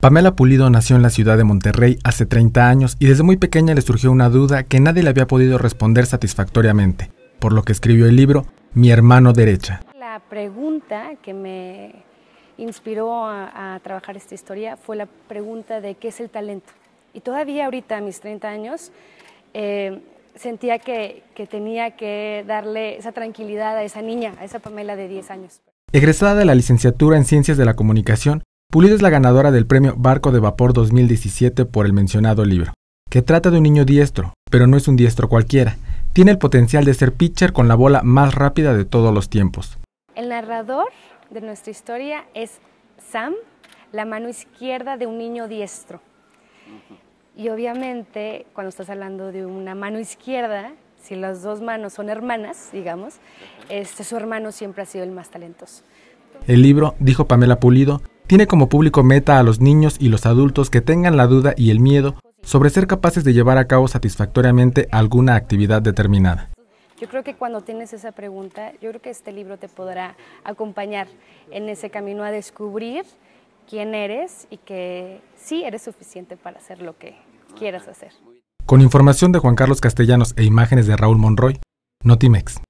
Pamela Pulido nació en la ciudad de Monterrey hace 30 años y desde muy pequeña le surgió una duda que nadie le había podido responder satisfactoriamente, por lo que escribió el libro Mi hermano derecha. La pregunta que me inspiró a, trabajar esta historia fue la pregunta de qué es el talento. Y todavía ahorita, a mis 30 años, eh, sentía que, que tenía que darle esa tranquilidad a esa niña, a esa Pamela de 10 años. Egresada de la licenciatura en Ciencias de la Comunicación, Pulido es la ganadora del premio Barco de Vapor 2017 por el mencionado libro, que trata de un niño diestro, pero no es un diestro cualquiera. Tiene el potencial de ser pitcher con la bola más rápida de todos los tiempos. El narrador de nuestra historia es Sam, la mano izquierda de un niño diestro. Y obviamente, cuando estás hablando de una mano izquierda, si las dos manos son hermanas, digamos, este, su hermano siempre ha sido el más talentoso. El libro, dijo Pamela Pulido, tiene como público meta a los niños y los adultos que tengan la duda y el miedo sobre ser capaces de llevar a cabo satisfactoriamente alguna actividad determinada. Yo creo que cuando tienes esa pregunta, yo creo que este libro te podrá acompañar en ese camino a descubrir quién eres y que sí eres suficiente para hacer lo que quieras hacer. Con información de Juan Carlos Castellanos e imágenes de Raúl Monroy, Notimex.